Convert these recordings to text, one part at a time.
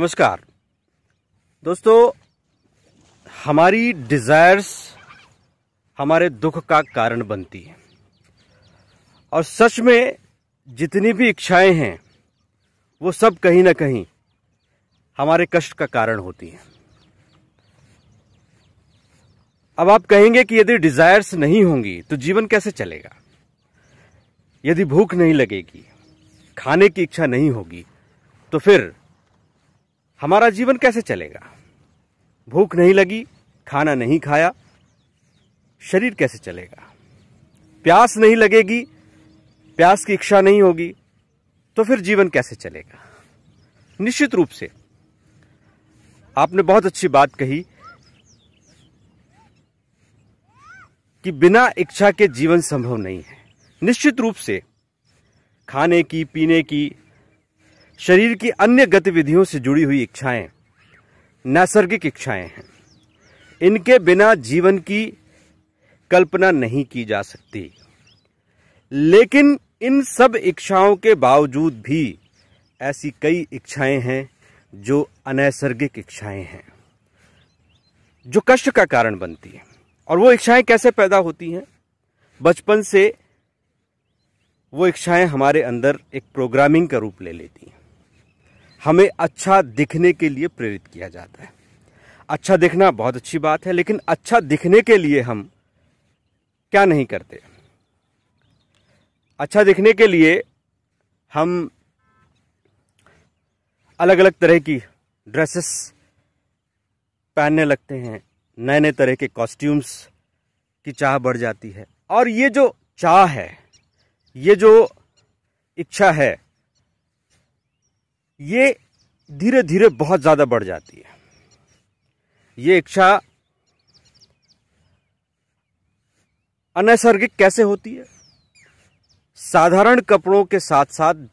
नमस्कार दोस्तों हमारी डिज़ायर्स हमारे दुख का कारण बनती है और सच में जितनी भी इच्छाएं हैं वो सब कहीं ना कहीं हमारे कष्ट का कारण होती हैं अब आप कहेंगे कि यदि डिज़ायर्स नहीं होंगी तो जीवन कैसे चलेगा यदि भूख नहीं लगेगी खाने की इच्छा नहीं होगी तो फिर हमारा जीवन कैसे चलेगा भूख नहीं लगी खाना नहीं खाया शरीर कैसे चलेगा प्यास नहीं लगेगी प्यास की इच्छा नहीं होगी तो फिर जीवन कैसे चलेगा निश्चित रूप से आपने बहुत अच्छी बात कही कि बिना इच्छा के जीवन संभव नहीं है निश्चित रूप से खाने की पीने की शरीर की अन्य गतिविधियों से जुड़ी हुई इच्छाएं नैसर्गिक इच्छाएं हैं इनके बिना जीवन की कल्पना नहीं की जा सकती लेकिन इन सब इच्छाओं के बावजूद भी ऐसी कई इच्छाएं हैं जो अनैसर्गिक इच्छाएं हैं जो कष्ट का कारण बनती हैं और वो इच्छाएं कैसे पैदा होती हैं बचपन से वो इच्छाएं हमारे अंदर एक प्रोग्रामिंग का रूप ले लेती हैं हमें अच्छा दिखने के लिए प्रेरित किया जाता है अच्छा दिखना बहुत अच्छी बात है लेकिन अच्छा दिखने के लिए हम क्या नहीं करते अच्छा दिखने के लिए हम अलग अलग तरह की ड्रेसेस पहनने लगते हैं नए नए तरह के कॉस्ट्यूम्स की चाह बढ़ जाती है और ये जो चाह है ये जो इच्छा है ये धीरे धीरे बहुत ज़्यादा बढ़ जाती है ये इच्छा अनैसर्गिक कैसे होती है साधारण कपड़ों के साथ साथ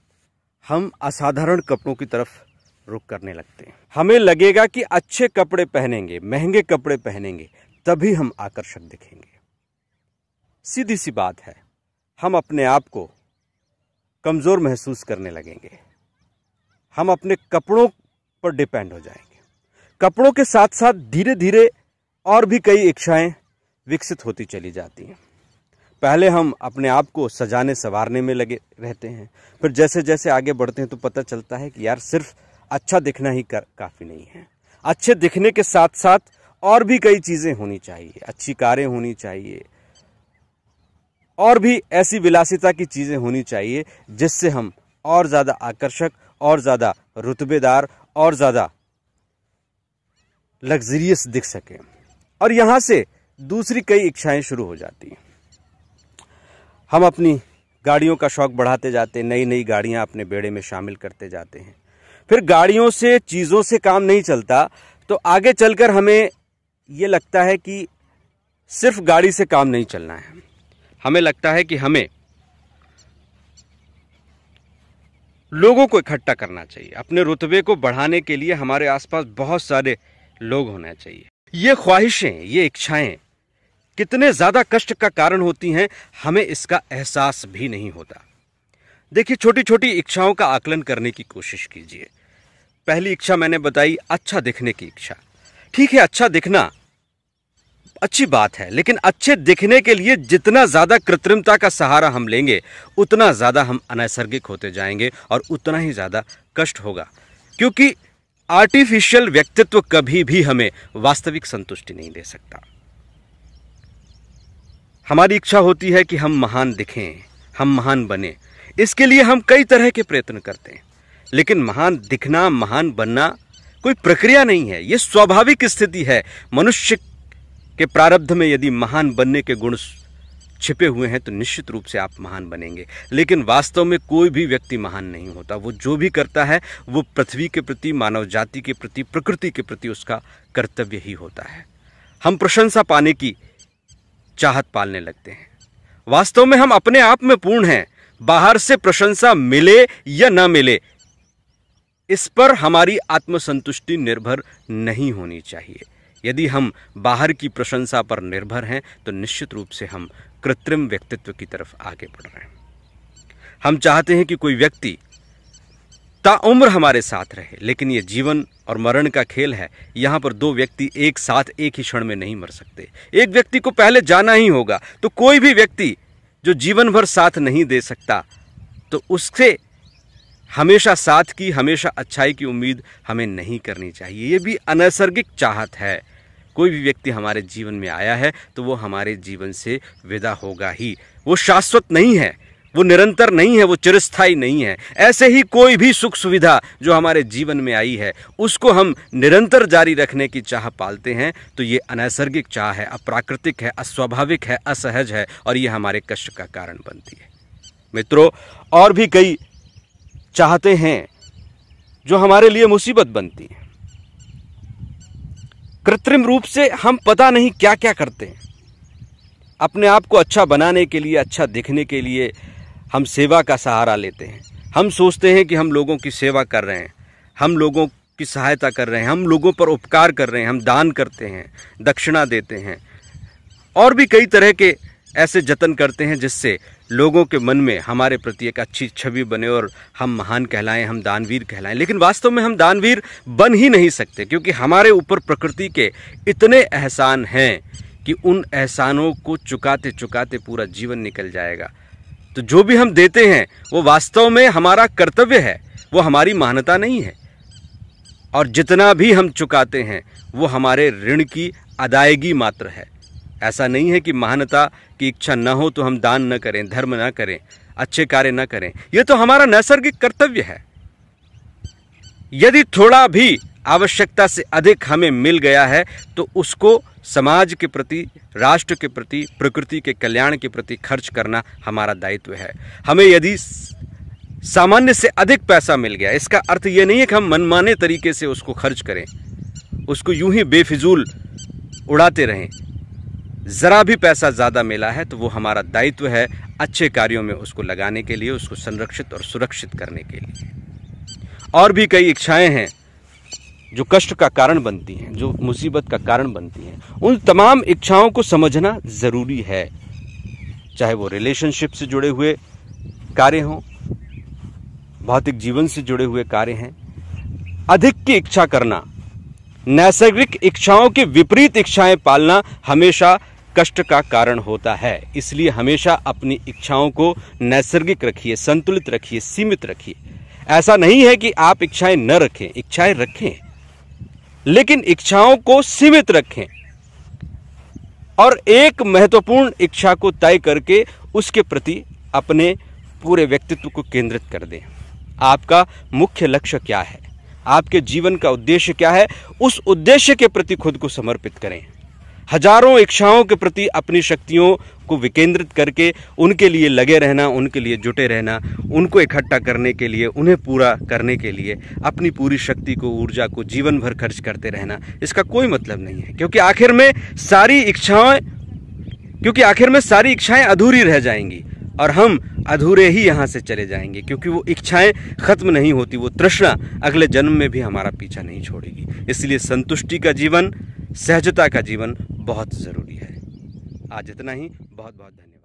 हम असाधारण कपड़ों की तरफ रुक करने लगते हैं हमें लगेगा कि अच्छे कपड़े पहनेंगे महंगे कपड़े पहनेंगे तभी हम आकर्षक दिखेंगे सीधी सी बात है हम अपने आप को कमज़ोर महसूस करने लगेंगे हम अपने कपड़ों पर डिपेंड हो जाएंगे कपड़ों के साथ साथ धीरे धीरे और भी कई इच्छाएं विकसित होती चली जाती हैं पहले हम अपने आप को सजाने संवारने में लगे रहते हैं फिर जैसे जैसे आगे बढ़ते हैं तो पता चलता है कि यार सिर्फ अच्छा दिखना ही कर काफ़ी नहीं है अच्छे दिखने के साथ साथ और भी कई चीज़ें होनी चाहिए अच्छी कारें होनी चाहिए और भी ऐसी विलासिता की चीज़ें होनी चाहिए जिससे हम और ज़्यादा आकर्षक और ज़्यादा रुतबेदार और ज़्यादा लग्जरियस दिख सके और यहाँ से दूसरी कई इच्छाएं शुरू हो जाती हैं हम अपनी गाड़ियों का शौक बढ़ाते जाते नई नई गाड़ियाँ अपने बेड़े में शामिल करते जाते हैं फिर गाड़ियों से चीज़ों से काम नहीं चलता तो आगे चलकर हमें ये लगता है कि सिर्फ गाड़ी से काम नहीं चलना है हमें लगता है कि हमें लोगों को इकट्ठा करना चाहिए अपने रुतबे को बढ़ाने के लिए हमारे आसपास बहुत सारे लोग होना चाहिए ये ख्वाहिशें ये इच्छाएं कितने ज़्यादा कष्ट का कारण होती हैं हमें इसका एहसास भी नहीं होता देखिए छोटी छोटी इच्छाओं का आकलन करने की कोशिश कीजिए पहली इच्छा मैंने बताई अच्छा दिखने की इच्छा ठीक है अच्छा दिखना अच्छी बात है लेकिन अच्छे दिखने के लिए जितना ज़्यादा कृत्रिमता का सहारा हम लेंगे उतना ज़्यादा हम अनैसर्गिक होते जाएंगे और उतना ही ज़्यादा कष्ट होगा क्योंकि आर्टिफिशियल व्यक्तित्व कभी भी हमें वास्तविक संतुष्टि नहीं दे सकता हमारी इच्छा होती है कि हम महान दिखें हम महान बने इसके लिए हम कई तरह के प्रयत्न करते हैं लेकिन महान दिखना महान बनना कोई प्रक्रिया नहीं है यह स्वाभाविक स्थिति है मनुष्य के प्रारब्ध में यदि महान बनने के गुण छिपे हुए हैं तो निश्चित रूप से आप महान बनेंगे लेकिन वास्तव में कोई भी व्यक्ति महान नहीं होता वो जो भी करता है वो पृथ्वी के प्रति मानव जाति के प्रति प्रकृति के प्रति उसका कर्तव्य ही होता है हम प्रशंसा पाने की चाहत पालने लगते हैं वास्तव में हम अपने आप में पूर्ण हैं बाहर से प्रशंसा मिले या ना मिले इस पर हमारी आत्मसंतुष्टि निर्भर नहीं होनी चाहिए यदि हम बाहर की प्रशंसा पर निर्भर हैं तो निश्चित रूप से हम कृत्रिम व्यक्तित्व की तरफ आगे बढ़ रहे हैं हम चाहते हैं कि कोई व्यक्ति ताउम्र हमारे साथ रहे लेकिन ये जीवन और मरण का खेल है यहाँ पर दो व्यक्ति एक साथ एक ही क्षण में नहीं मर सकते एक व्यक्ति को पहले जाना ही होगा तो कोई भी व्यक्ति जो जीवन भर साथ नहीं दे सकता तो उससे हमेशा साथ की हमेशा अच्छाई की उम्मीद हमें नहीं करनी चाहिए ये भी अनैसर्गिक चाहत है कोई भी व्यक्ति हमारे जीवन में आया है तो वो हमारे जीवन से विदा होगा ही वो शाश्वत नहीं है वो निरंतर नहीं है वो चिरस्थायी नहीं है ऐसे ही कोई भी सुख सुविधा जो हमारे जीवन में आई है उसको हम निरंतर जारी रखने की चाह पालते हैं तो ये अनैसर्गिक चाह है अप्राकृतिक है अस्वाभाविक है असहज है और ये हमारे कष्ट का कारण बनती है मित्रों और भी कई चाहते हैं जो हमारे लिए मुसीबत बनती हैं कृत्रिम रूप से हम पता नहीं क्या क्या करते हैं अपने आप को अच्छा बनाने के लिए अच्छा दिखने के लिए हम सेवा का सहारा लेते हैं हम सोचते हैं कि हम लोगों की सेवा कर रहे हैं हम लोगों की सहायता कर रहे हैं हम लोगों पर उपकार कर रहे हैं हम दान करते हैं दक्षिणा देते हैं और भी कई तरह के ऐसे जतन करते हैं जिससे लोगों के मन में हमारे प्रति एक अच्छी छवि बने और हम महान कहलाएं हम दानवीर कहलाएं लेकिन वास्तव में हम दानवीर बन ही नहीं सकते क्योंकि हमारे ऊपर प्रकृति के इतने एहसान हैं कि उन एहसानों को चुकाते चुकाते पूरा जीवन निकल जाएगा तो जो भी हम देते हैं वो वास्तव में हमारा कर्तव्य है वो हमारी मान्यता नहीं है और जितना भी हम चुकाते हैं वो हमारे ऋण की अदायगी मात्र है ऐसा नहीं है कि महानता की इच्छा न हो तो हम दान न करें धर्म न करें अच्छे कार्य न करें यह तो हमारा नैसर्गिक कर्तव्य है यदि थोड़ा भी आवश्यकता से अधिक हमें मिल गया है तो उसको समाज के प्रति राष्ट्र के प्रति प्रकृति के कल्याण के प्रति खर्च करना हमारा दायित्व है हमें यदि सामान्य से अधिक पैसा मिल गया इसका अर्थ ये नहीं है कि हम मनमाने तरीके से उसको खर्च करें उसको यूं ही बेफिजूल उड़ाते रहें ज़रा भी पैसा ज़्यादा मिला है तो वो हमारा दायित्व है अच्छे कार्यों में उसको लगाने के लिए उसको संरक्षित और सुरक्षित करने के लिए और भी कई इच्छाएं हैं जो कष्ट का कारण बनती हैं जो मुसीबत का कारण बनती हैं उन तमाम इच्छाओं को समझना ज़रूरी है चाहे वो रिलेशनशिप से जुड़े हुए कार्य हों भौतिक जीवन से जुड़े हुए कार्य हैं अधिक की इच्छा करना नैसर्गिक इच्छाओं के विपरीत इच्छाएं पालना हमेशा कष्ट का कारण होता है इसलिए हमेशा अपनी इच्छाओं को नैसर्गिक रखिए संतुलित रखिए सीमित रखिए ऐसा नहीं है कि आप इच्छाएं न रखें इच्छाएं रखें लेकिन इच्छाओं को सीमित रखें और एक महत्वपूर्ण इच्छा को तय करके उसके प्रति अपने पूरे व्यक्तित्व को केंद्रित कर दें आपका मुख्य लक्ष्य क्या है आपके जीवन का उद्देश्य क्या है उस उद्देश्य के प्रति खुद को समर्पित करें हजारों इच्छाओं के प्रति अपनी शक्तियों को विकेंद्रित करके उनके लिए लगे रहना उनके लिए जुटे रहना उनको इकट्ठा करने के लिए उन्हें पूरा करने के लिए अपनी पूरी शक्ति को ऊर्जा को जीवन भर खर्च करते रहना इसका कोई मतलब नहीं है क्योंकि आखिर में सारी इच्छाएं क्योंकि आखिर में सारी इच्छाएं अधूरी रह जाएंगी और हम अधूरे ही यहाँ से चले जाएंगे क्योंकि वो इच्छाएं खत्म नहीं होती वो तृष्णा अगले जन्म में भी हमारा पीछा नहीं छोड़ेगी इसलिए संतुष्टि का जीवन सहजता का जीवन बहुत ज़रूरी है आज इतना ही बहुत बहुत धन्यवाद